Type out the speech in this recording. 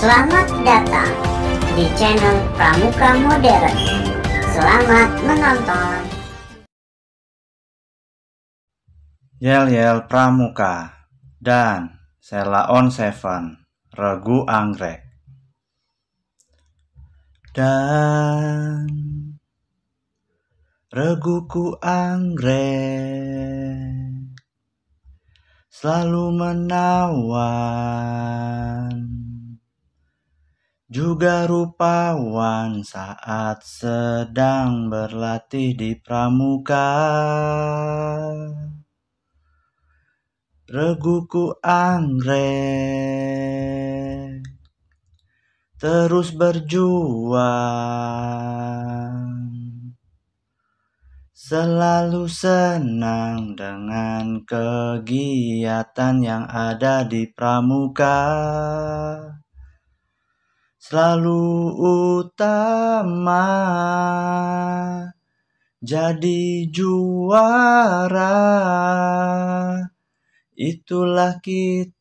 Selamat datang di channel Pramuka Modern. Selamat menonton. Yel-yel Pramuka dan Sela On Seven Regu Anggrek dan Reguku Anggrek selalu menawan juga rupawan saat sedang berlatih di pramuka reguku anggrek terus berjuang Selalu senang dengan kegiatan yang ada di pramuka. Selalu utama, jadi juara. Itulah kita.